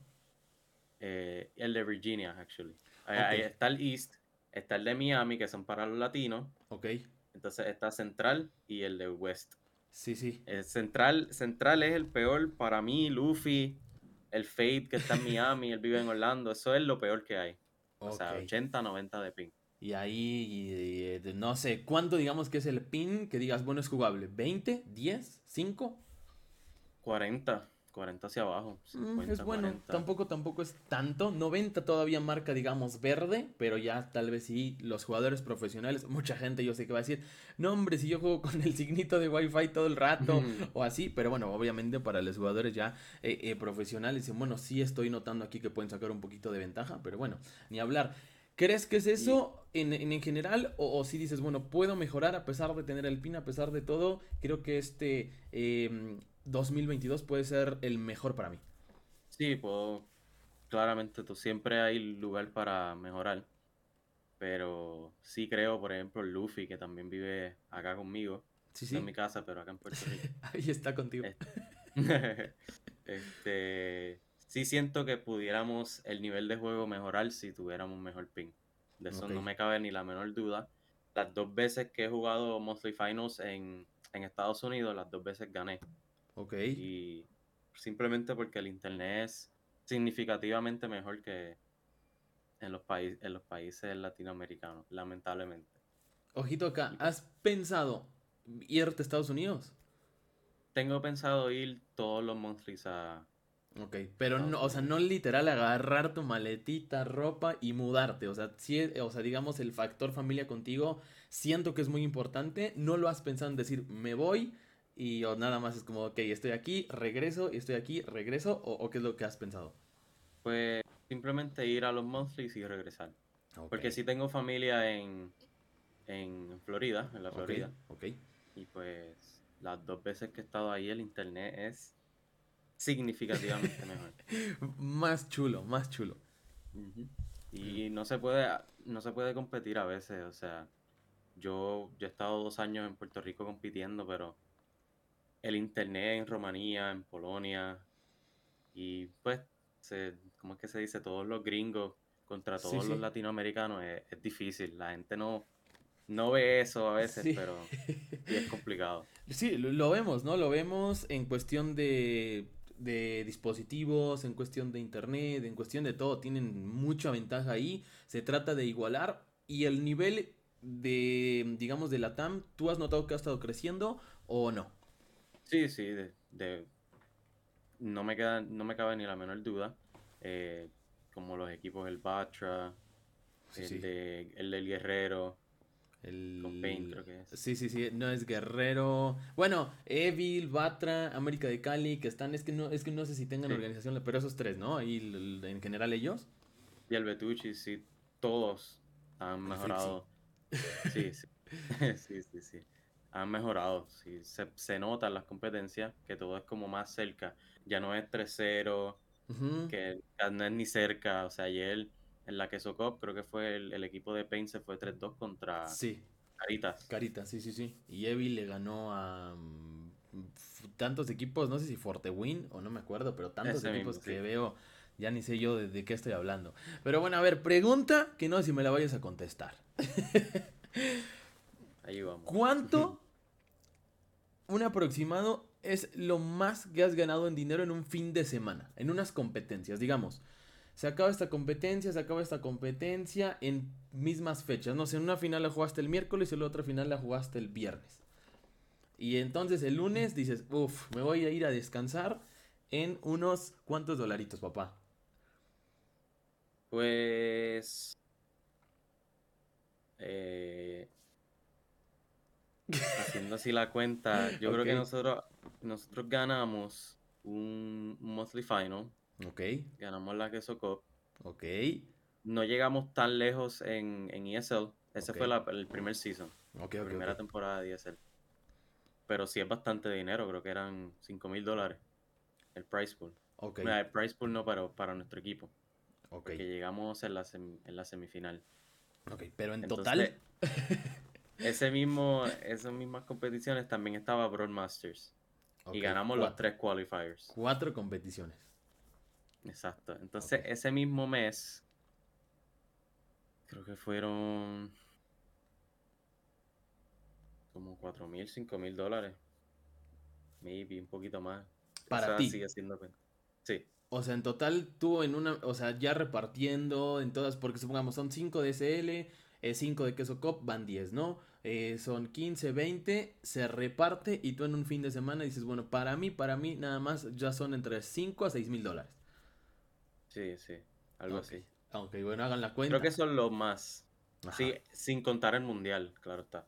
Eh, el de Virginia, actually. Ahí está el East, está el de Miami, que son para los latinos. Ok. Entonces está Central y el de West. Sí, sí. El eh, Central, Central es el peor para mí, Luffy, el Fate que está en Miami, el vive en Orlando, eso es lo peor que hay. O sea, 80, 90 de pin Y ahí, eh, no sé, ¿cuánto digamos que es el pin que digas, bueno, es jugable? ¿20? ¿10? ¿5? 40. 40 hacia abajo. Mm, es bueno, tampoco tampoco es tanto. 90 todavía marca, digamos, verde, pero ya tal vez sí los jugadores profesionales, mucha gente yo sé que va a decir, no hombre, si yo juego con el signito de Wi-Fi todo el rato o así, pero bueno, obviamente para los jugadores ya eh, eh, profesionales, bueno, sí estoy notando aquí que pueden sacar un poquito de ventaja, pero bueno, ni hablar. ¿Crees que es eso en, general? O, si dices, bueno, puedo mejorar a pesar de tener el PIN, a pesar de todo? Creo que este em, 2022 puede ser el mejor para mí. Sí, puedo. Claramente, tú siempre hay lugar para mejorar. Pero sí creo, por ejemplo, Luffy, que también vive acá conmigo. Sí, sí. en mi casa, pero acá en Puerto Rico. Ahí está contigo. Este, este, sí siento que pudiéramos el nivel de juego mejorar si tuviéramos un mejor ping. De eso no me cabe ni la menor duda. Las dos veces que he jugado Monthly Finals en Estados Unidos, las dos veces gané. Ok. Y simplemente porque el internet es significativamente mejor que en los, países en los países latinoamericanos, lamentablemente. Ojito acá, ¿has pensado irte a Estados Unidos? Tengo pensado ir todos los monthlies a... Ok, pero no, o sea, no literal agarrar tu maletita, ropa y mudarte. O sea, si, o sea, digamos, el factor familia contigo, siento que es muy importante. No lo has pensado en decir, me voy, y nada más es como, ok, estoy aquí, regreso, y estoy aquí, regreso, o, qué es lo que has pensado? Pues simplemente ir a los monthlies y regresar. Ah, Porque sí tengo familia en, Florida, en la Florida. Y pues las dos veces que he estado ahí el internet es significativamente mejor. más chulo, más chulo. Y no se puede, no se puede competir a veces, o sea, yo he estado dos años en Puerto Rico compitiendo, pero el internet en Rumanía, en Polonia, y pues, ¿cómo es que se dice? Todos los gringos contra todos los latinoamericanos es, difícil. La gente no, no ve eso a veces, pero es complicado. Sí, lo vemos, ¿no? Lo vemos en cuestión de, de dispositivos, en cuestión de internet, en cuestión de todo. Tienen mucha ventaja ahí. Se trata de igualar y el nivel de, digamos, de la TAM, ¿tú has notado que ha estado creciendo o no? Sí, sí, de, no, me queda, no me cabe ni la menor duda. Eh, como los equipos, el Batra, el, del Guerrero. El... creo que es. Sí, sí, sí. No, es Guerrero. Bueno, Evil, Batra, América de Cali, que están. Es que no, es que no sé si tengan organización, pero esos tres, ¿no? Y en general ellos. Y el Betucci, sí. Todos han mejorado. Sí, sí. sí, sí, sí han mejorado. Sí, se, notan las competencias, que todo es como más cerca. Ya no es 3-0, que no es ni cerca. O sea, ayer en la Queso Cup creo que fue el, equipo de Pain se fue 3-2 contra Caritas. Caritas, sí, sí, sí. Y Evi le ganó a mm, tantos equipos, no sé si Fortewin o no me acuerdo, pero tantos equipos que veo, ya ni sé yo de, de qué estoy hablando. Pero bueno, a ver, pregunta que no si me la vayas a contestar. Ahí vamos. ¿Cuánto un aproximado es lo más que has ganado en dinero en un fin de semana, en unas competencias, digamos. Se acaba esta competencia, se acaba esta competencia en mismas fechas. No sé, en una final la jugaste el miércoles y en la otra final la jugaste el viernes. Y entonces el lunes dices, uff, me voy a ir a descansar en unos cuantos dolaritos, papá. Pues... Eh, haciendo así la cuenta, yo creo que nosotros, nosotros ganamos un monthly final. Ok. Ganamos la Queso Cup. Ok. No llegamos tan lejos en, en ESL. Ese fue el primer season. la primera temporada de ESL. Pero sí es bastante dinero, creo que eran 5 mil dólares. El price pool. Okay. el price pool no, para para nuestro equipo. ok Que llegamos en la, semifinal. Ok, pero en total. Ese mismo, esas mismas competiciones también estaba Broadmasters Masters. y ganamos los tres qualifiers. Cuatro competiciones. Exacto. Entonces, ese mismo mes, creo que fueron como cuatro mil, cinco mil dólares. Maybe un poquito más. Para ti. Sí. O sea, en total tuvo en una, o sea, ya repartiendo en todas, porque supongamos son cinco de SL, eh, cinco de queso cop, van diez, ¿no? Eh, son 15, 20, se reparte y tú en un fin de semana dices, bueno, para mí, para mí nada más ya son entre 5 a 6 mil dólares. Sí, sí, algo así. Aunque bueno, hagan la cuenta. Creo que son lo más. Así sin contar el mundial, claro está.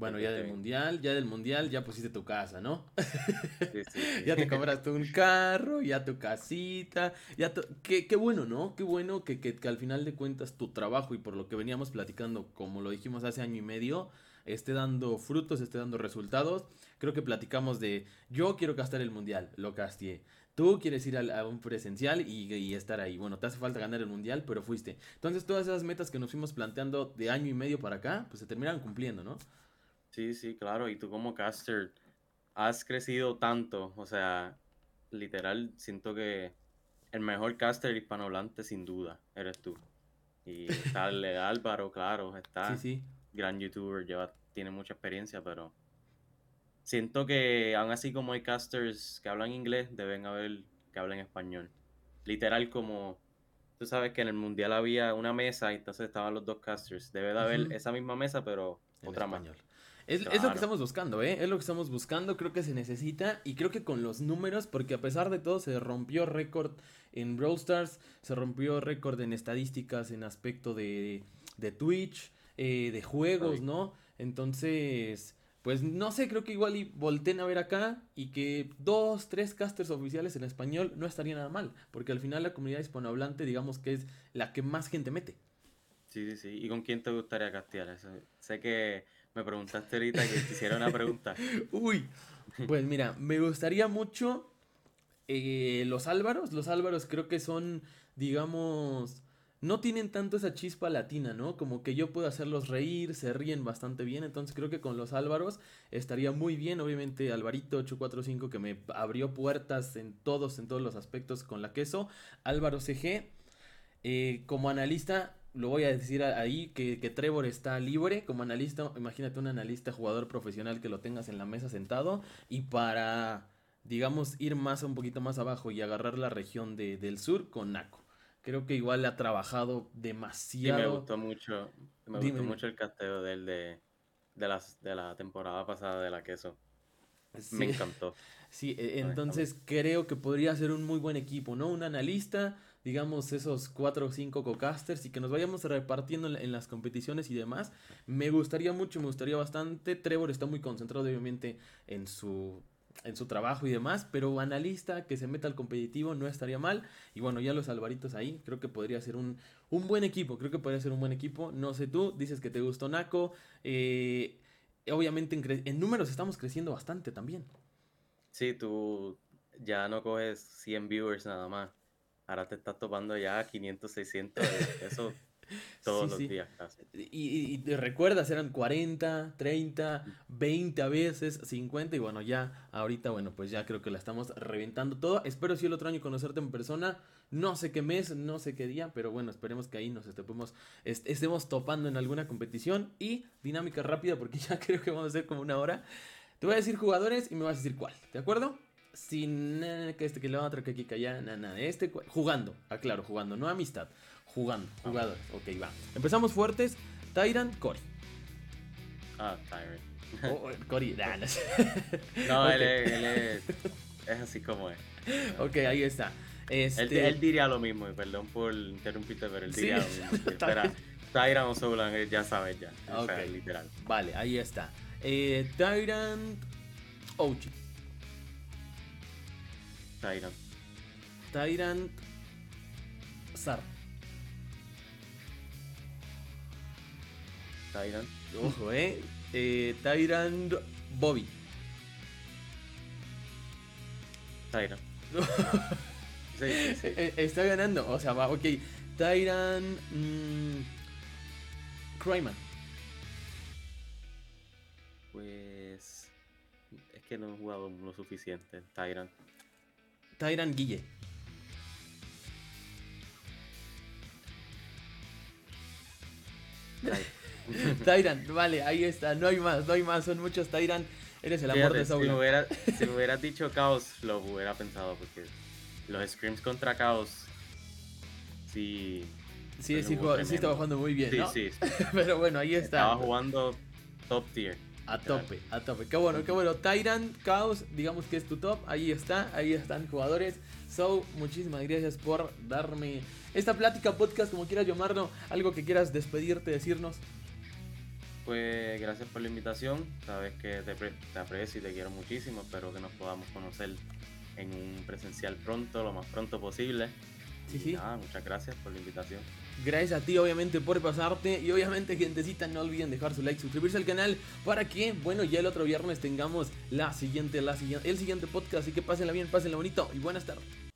Bueno, ya del mundial, ya del mundial, ya pusiste tu casa, ¿no? ya te compraste un carro, ya tu casita, ya tu... Qué, qué, bueno, ¿no? Qué bueno que, al final de cuentas tu trabajo y por lo que veníamos platicando, como lo dijimos hace año y medio, esté dando frutos, esté dando resultados. Creo que platicamos de, yo quiero gastar el mundial, lo castié. Tú quieres ir a, un presencial y, y, estar ahí. Bueno, te hace falta ganar el mundial, pero fuiste. Entonces todas esas metas que nos fuimos planteando de año y medio para acá, pues se terminaron cumpliendo, ¿no? Sí, sí, claro. Y tú como caster has crecido tanto, o sea, literal, siento que el mejor caster hispanohablante sin duda eres tú. Y está el Álvaro, claro, está sí, sí. gran youtuber, lleva, tiene mucha experiencia, pero siento que aún así como hay casters que hablan inglés, deben haber que hablen español. Literal como, tú sabes que en el mundial había una mesa y entonces estaban los dos casters. Debe de haber esa misma mesa, pero otra español. Es, lo que estamos buscando, ¿eh? Es lo que estamos buscando, creo que se necesita y creo que con los números, porque a pesar de todo se rompió récord en Brawl Stars, se rompió récord en estadísticas, en aspecto de, Twitch, eh, de juegos, ¿no? Entonces, pues no sé, creo que igual y volteen a ver acá y que dos, tres casters oficiales en español no estaría nada mal, porque al final la comunidad hispanohablante digamos que es la que más gente mete. Sí, sí, sí. ¿Y con quién te gustaría castear? Eso, sé que me preguntaste ahorita que quisiera una pregunta. Uy, pues mira, me gustaría mucho eh, los Álvaros. Los Álvaros creo que son, digamos, no tienen tanto esa chispa latina, ¿no? Como que yo puedo hacerlos reír, se ríen bastante bien. Entonces creo que con los Álvaros estaría muy bien. Obviamente Alvarito 845 que me abrió puertas en todos, en todos los aspectos con la queso. Álvaro CG. Eh, como analista, lo voy a decir ahí, que, que, Trevor está libre como analista. Imagínate un analista jugador profesional que lo tengas en la mesa sentado. Y para, digamos, ir más un poquito más abajo y agarrar la región de, del sur con Naco. Creo que igual ha trabajado demasiado. me gustó mucho. mucho el casteo de, las, de la temporada pasada de la queso. Me encantó. Sí, e, entonces creo que podría ser un muy buen equipo, ¿no? Un analista, digamos, esos cuatro o cinco cocasters y que nos vayamos repartiendo en, las competiciones y demás. Me gustaría mucho, me gustaría bastante. Trevor está muy concentrado, obviamente, en su en su trabajo y demás, pero analista que se meta al competitivo no estaría mal. Y bueno, ya los Alvaritos ahí, creo que podría ser un, un buen equipo, creo que podría ser un buen equipo. No sé tú, dices que te gustó Naco. Eh, obviamente en, números estamos creciendo bastante también. Sí, tú ya no coges 100 viewers nada más. Ahora te estás topando ya 500, 600, eso todos los días Y, te recuerdas, eran 40, 30, 20 a veces, 50 y bueno, ya ahorita, bueno, pues ya creo que la estamos reventando todo. Espero si sí, el otro año conocerte en persona no sé qué mes, no sé qué día, pero bueno, esperemos que ahí nos estemos, topando en alguna competición. Y dinámica rápida, porque ya creo que vamos a hacer como una hora. Te voy a decir jugadores y me vas a decir cuál, ¿de acuerdo? Sin que este, que la otro que aquí, que allá, nada, nada. Este, jugando, aclaro, jugando, no amistad, jugando, ah. jugadores. Ok, va. Empezamos fuertes. Tyrant Cory. Ah, Tyrant oh, eh, Cory, no, sé. no él, es, él es así como es. Ok, ahí está. Este, él, diría lo mismo, perdón por interrumpirte, pero él diría lo mismo. Espera, Tyrant o ya sabes ya. literal. Vale, ahí está. Eh, Tyrant Ouchi. Tyrant. Tyrant Sar. Tyrant. Ojo, eh. eh Tyrant Bobby. Tyrant. Eh, eh, está ganando. O sea, va, ok. Tyran. Mmm, Pues. Es que no he jugado lo suficiente. Tyran. Tyran Guille. Tyran, vale, ahí está, no hay más, no hay más, son muchos Tyran, eres el amor de Sauron. Si, me hubieras hubiera dicho caos, lo hubiera pensado porque los screams contra Chaos sí. Sí, sí, sí, estaba jugando muy bien. ¿no? sí. Pero bueno, ahí está. Estaba jugando top tier. A tope, a tope. Qué bueno, qué bueno. Tyrant, Chaos, digamos que es tu top. Ahí está, ahí están jugadores. So, muchísimas gracias por darme esta plática, podcast, como quieras llamarlo. Algo que quieras despedirte, decirnos. Pues gracias por la invitación. Sabes que te, te aprecio y te quiero muchísimo. Espero que nos podamos conocer en un presencial pronto, lo más pronto posible. Sí, sí. Nada, muchas gracias por la invitación. Gracias a ti, obviamente, por pasarte. Y obviamente, gentecita, no olviden dejar su like, suscribirse al canal para que, bueno, ya el otro viernes tengamos la siguiente, la siguiente, el siguiente podcast. Así que pásenla bien, pásenla bonito y buenas tardes.